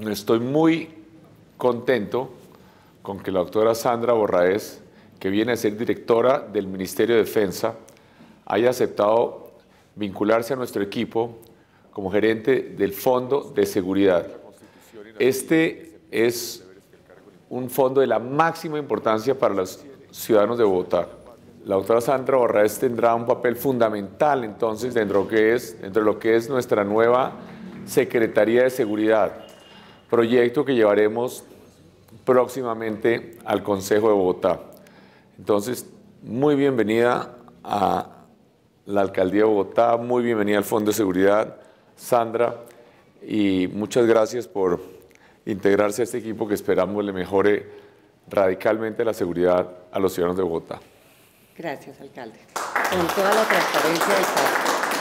Estoy muy contento con que la doctora Sandra Borraes, que viene a ser directora del Ministerio de Defensa, haya aceptado vincularse a nuestro equipo como gerente del Fondo de Seguridad. Este es un fondo de la máxima importancia para los ciudadanos de Bogotá. La doctora Sandra Borraez tendrá un papel fundamental entonces dentro que es, dentro de lo que es nuestra nueva Secretaría de Seguridad proyecto que llevaremos próximamente al Consejo de Bogotá. Entonces, muy bienvenida a la Alcaldía de Bogotá, muy bienvenida al Fondo de Seguridad, Sandra, y muchas gracias por integrarse a este equipo que esperamos le mejore radicalmente la seguridad a los ciudadanos de Bogotá. Gracias, alcalde. Con toda la transparencia de